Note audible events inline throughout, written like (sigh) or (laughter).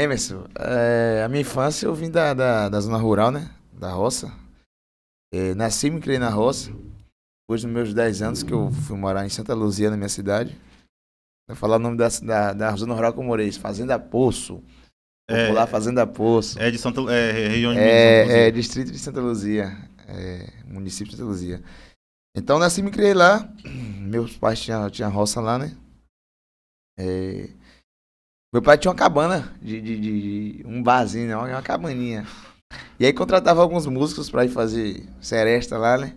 Emerson, é, a minha infância eu vim da, da, da zona rural, né? Da roça. É, nasci e me criei na roça. Depois dos meus 10 anos que eu fui morar em Santa Luzia, na minha cidade. Vou falar o nome da, da, da zona rural que eu morei, Fazenda Poço. Popular é, lá, Fazenda Poço. É de Santa é, é, região de é, Luzia. É, distrito de Santa Luzia. É, município de Santa Luzia. Então nasci e me criei lá. Meus pais tinham tinha roça lá, né? É, meu pai tinha uma cabana de, de, de, de um barzinho, né? uma cabaninha. E aí contratava alguns músicos pra ir fazer seresta lá, né?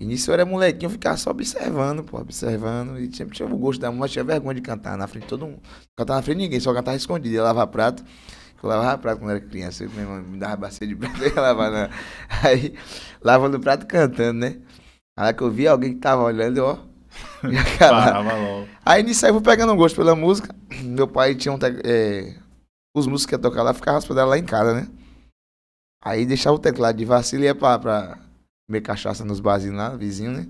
E nisso eu era molequinho, eu ficava só observando, pô, observando. E sempre tinha o gosto da música, tinha vergonha de cantar na frente de todo mundo. Cantar na frente de ninguém, só cantava escondido, ia lavar prato. Eu lavava prato quando era criança, eu mesmo me dava bacia de prato (laughs) lavar lavava. Aí, lavando prato cantando, né? Aí que eu vi alguém que tava olhando, ó, (laughs) Parava logo. Aí nisso aí eu fui pegando um gosto pela música. Meu pai tinha um. É... Os músicos que ia tocar lá ficavam hospedados lá em casa, né? Aí deixava o teclado de vacilo e ia pra, pra comer cachaça nos barzinhos lá, vizinho, né?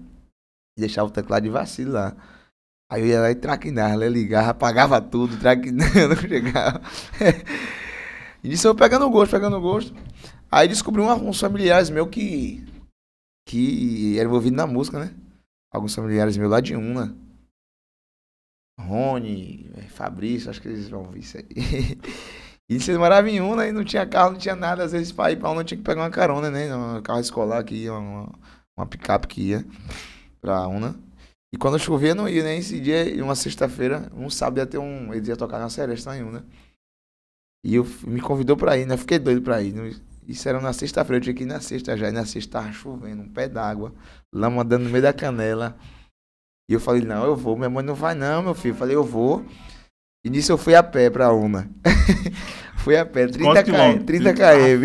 deixava o teclado de vacilo lá. Aí eu ia lá e traquinava, ligava, apagava tudo, traquinando, (laughs) chegava. (laughs) e nisso eu pegando gosto, pegando gosto. Aí descobri um, uns familiares meus que, que era envolvido na música, né? alguns familiares meus lá de Una. Né? Rony, é, Fabrício, acho que eles vão ver isso aí. (laughs) e vocês moravam em Una né? e não tinha carro, não tinha nada. Às vezes para ir pra Una tinha que pegar uma carona, né? Um carro escolar que ia, uma, uma picape que ia pra Una. Né? E quando chovia não ia, né? Esse dia, uma sexta-feira, um sábado ia ter um. Eles iam tocar na Seresta em Una. E eu me convidou pra ir, né? Fiquei doido pra ir. Isso era na sexta-feira, eu tinha que ir na sexta já. E na sexta tava chovendo, um pé d'água, lá dando no meio da canela. E eu falei, não, eu vou. Minha mãe não vai não, meu filho. Eu falei, eu vou. E nisso eu fui a pé pra Una. (laughs) fui a pé, 30 km. 30 km.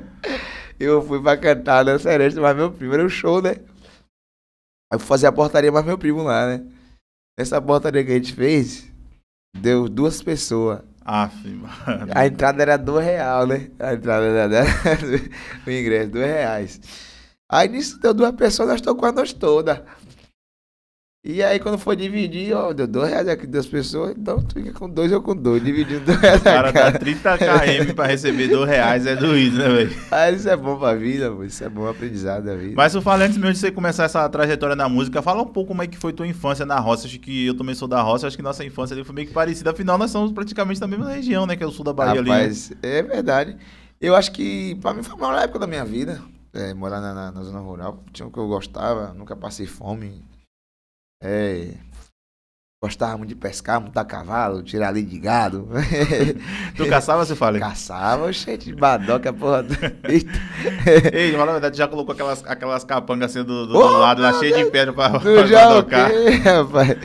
(laughs) eu fui pra cantar na Celeste, mas meu primo era um show, né? Aí eu fui fazer a portaria, mas meu primo lá, né? Nessa portaria que a gente fez, deu duas pessoas. Aff, mano. A entrada era dois real, né? A entrada era (laughs) o ingresso, dois reais. Aí nisso deu duas pessoas, nós com a noite toda. E aí, quando for dividir, ó, deu dois reais aqui das pessoas, então tu fica com dois ou com dois, dividindo dois reais. O cara, cara. dá 30 km pra receber dois reais, é doido, né, velho? Ah, isso é bom pra vida, pô. isso é bom aprendizado da vida. Mas, eu falei antes mesmo de você começar essa trajetória na música, fala um pouco como é que foi tua infância na roça. Acho que eu também sou da roça, acho que nossa infância ali foi meio que parecida. Afinal, nós somos praticamente da mesma região, né, que é o sul da Bahia né? Rapaz, ali. é verdade. Eu acho que pra mim foi a maior época da minha vida, é, morar na, na, na zona rural. Tinha o que eu gostava, nunca passei fome, é, gostávamos de pescar, montar cavalo, tirar ali de gado. (laughs) tu caçava, você fala? Caçava, cheio de badoca, porra. (laughs) Ei, mas na verdade já colocou aquelas, aquelas capangas assim do, do, oh, do lado, lá, cheio de pedra pra, pra já badocar. É okay, rapaz.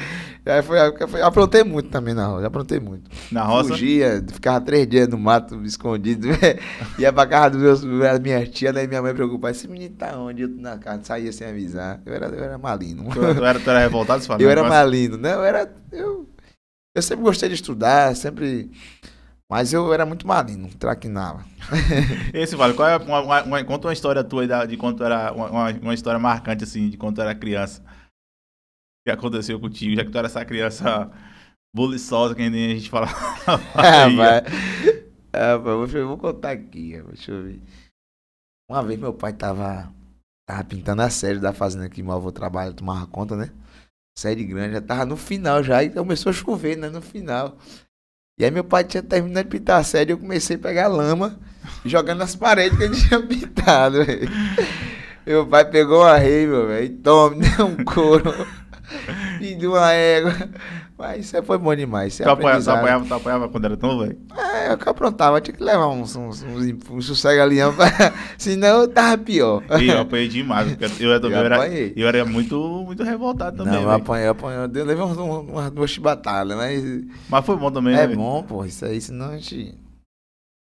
Aí foi, foi, aprontei muito também na roça, aprontei muito. Na roça? Fugia, ficava três dias no mato, escondido. (laughs) ia pra casa dos meus, das minhas daí minha mãe preocupada, esse menino tá onde? Eu na casa, saía sem avisar. Eu era, eu era malino. Tu, tu era, tu era revoltado? Você (laughs) eu era mas... malino, né? Eu era... Eu, eu sempre gostei de estudar, sempre... Mas eu era muito malino, traquinava. (laughs) Esse, Vale, qual é uma, uma, uma, conta uma história tua de quando era... Uma, uma história marcante, assim, de quando era criança que aconteceu contigo, já que tu era essa criança buliçosa que nem a gente fala. ah, mas... ah, mas eu vou contar aqui, deixa eu ver. Uma vez meu pai tava, tava pintando a série da fazenda que meu avô trabalha, tomava conta, né? Série grande, já tava no final já, e começou a chover, né? No final. E aí meu pai tinha terminado de pintar a série, eu comecei a pegar lama jogando nas paredes que ele (laughs) tinha pintado, véio. Meu pai pegou uma rei, meu velho, e tome, deu um couro e (laughs) de uma égua. Mas isso foi bom demais. É tu apanhava, tu, apoiava tu quando era tão velho? É, eu que aprontava, tinha que levar uns, uns, uns, uns sossega-leão, (laughs) senão eu tava pior. E eu apanhei demais, porque eu, (laughs) eu, eu, era, eu era muito, muito revoltado também. Não, eu véio. apanhei, apanhei. Eu levei umas, duas chibatadas, mas. Mas foi bom também, É né, bom, pô, isso aí, senão a gente.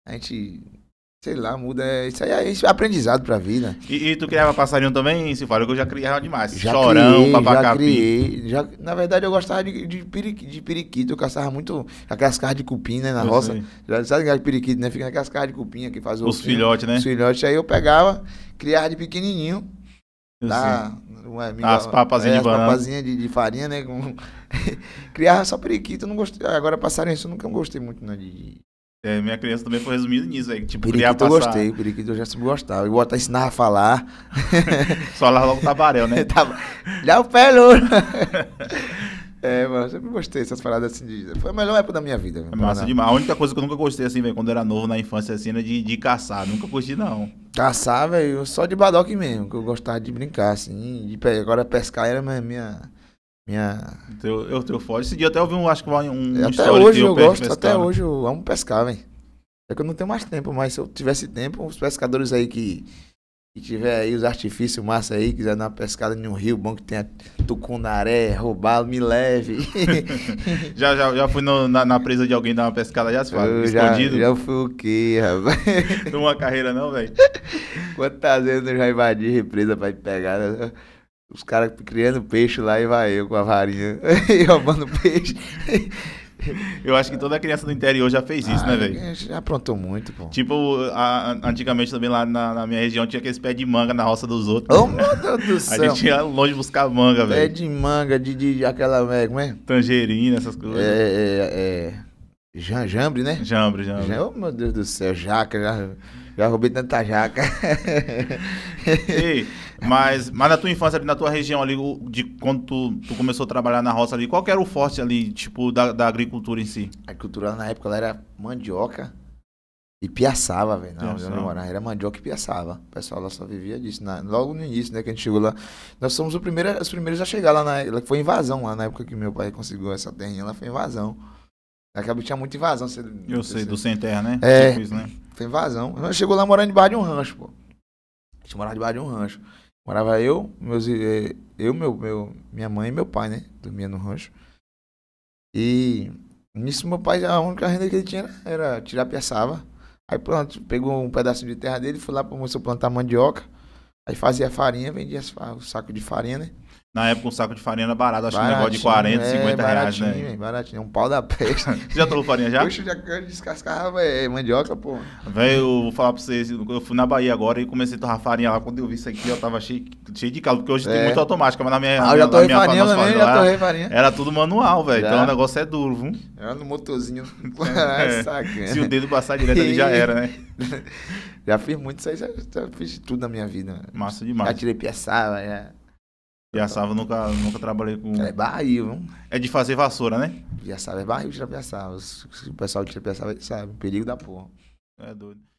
A gente Sei lá, muda. É, isso aí é, é aprendizado pra vida. E, e tu criava passarinho também, Silvário? Que eu já criava demais. Já Chorão, criei, Já criei. Já, na verdade, eu gostava de, de, periqui, de periquito. Eu caçava muito aquelas caras de cupim, né? Na eu roça. Já, sabe aquelas periquito, né? Fica aquelas caras de cupim que faz os. Os né? filhotes, né? Os filhotes. Aí eu pegava, criava de pequenininho. Tá, amiga, é tá, as papazinhas é, de banana. As papazinhas de, de farinha, né? Com... (laughs) criava só periquito. Eu não gostei. Agora passarinho, eu nunca gostei muito, não, de é, minha criança também foi resumida nisso aí. Tipo, Periquito passar... eu gostei, periquito eu já sempre gostava. Eu até ensinar a falar. (laughs) Só lá logo o tá tabarel, né? (laughs) Tava... Tá já o pé, louro. (laughs) é, mano, eu sempre gostei dessas paradas assim. De... Foi a melhor época da minha vida. É massa demais. A única coisa que eu nunca gostei, assim, velho, quando era novo na infância, assim, era de, de caçar. Nunca curti, não. Caçar, velho, só de badoque mesmo, que eu gostava de brincar, assim. De... Agora pescar era minha minha... Teu, eu, teu forte. Esse dia até ouvi um, acho que um, um Até hoje eu, gosto, pescar, até né? hoje eu amo pescar, velho. É que eu não tenho mais tempo, mas se eu tivesse tempo, os pescadores aí que, que tiver aí os artifícios massa aí, quiser dar uma pescada em um rio bom que tenha tucunaré, roubalo me leve. (laughs) já, já, já fui no, na, na, presa de alguém dar uma pescada já, se fala, escondido? Já, fui o quê, rapaz? Numa carreira não, velho? (laughs) Quantas vezes eu já invadi represa pra ir pegar, né? Os caras criando peixe lá e vai eu com a varinha (laughs) e roubando peixe. (laughs) Eu acho que toda criança do interior já fez isso, né, ah, né, velho? É, já aprontou muito, pô. Tipo, a, antigamente também lá na, na, minha região tinha aqueles pés de manga na roça dos outros. Ô, oh, meu Deus do céu. (laughs) A gente ia longe buscar manga, velho. Pé de manga, de, de aquela, é, como é? Tangerina, essas coisas. É, é, é. é. jambre, né? Jambre, jambre. Ô, oh, meu Deus do céu, jaca, já, já roubei tanta jaca. Ei, mas, mas na tua infância, ali, na tua região ali, de quando tu, tu, começou a trabalhar na roça ali, qual era o forte ali, tipo, da, da agricultura em si? A agricultura na época era mandioca e piaçava, velho. não onde era mandioca e piaçava. O pessoal lá só vivia disso. Na, logo no início, né, que a gente chegou lá. Nós somos primeiro, os primeiros a chegar lá na. Foi invasão lá, na época que meu pai conseguiu essa terrinha, lá foi invasão. Acabou tinha muita invasão. Você, eu sei, você, do sem terra, né? É, tipo isso, né? foi invasão. chegou lá morando debaixo de um rancho, pô. A gente morava debaixo de um rancho. Morava eu, meus, eh, eu meu, meu, minha mãe e meu pai, né? Dormia no rancho. E nisso meu pai, a única renda que ele tinha era tirar piaçava. Aí pronto, pegou um pedaço de terra dele, foi lá para o moço plantar mandioca. Aí fazia farinha, vendia o saco de farinha, né? Na época, um saco de farinha era barato, acho que um negócio de 40, é, 50 reais, né? Baratinho, é um pau da peste. você (laughs) já tomou farinha já? Puxa, já descascava é, mandioca, pô. Velho, eu vou falar pra vocês, eu fui na Bahia agora e comecei a torrar farinha lá. Quando eu vi isso aqui, eu tava cheio, cheio de caldo porque hoje é. tem muito automática, mas na minha. Ah, eu já torrei farinha também, já torrei farinha. Era tudo manual, velho. Então o negócio é duro, viu? Era no motorzinho. é. (laughs) Se o dedo passar direto ali já (laughs) era, né? já fiz muito isso aí, já, já, fiz tudo na minha vida. Massa demais. Já tirei piaçava, já Piaçava nunca, nunca trabalhei com. É barril, viu? É de fazer vassoura, né? Piaçava é barril tirar piaçava. O pessoal de tirar piaçava sabe. Perigo da porra. É doido.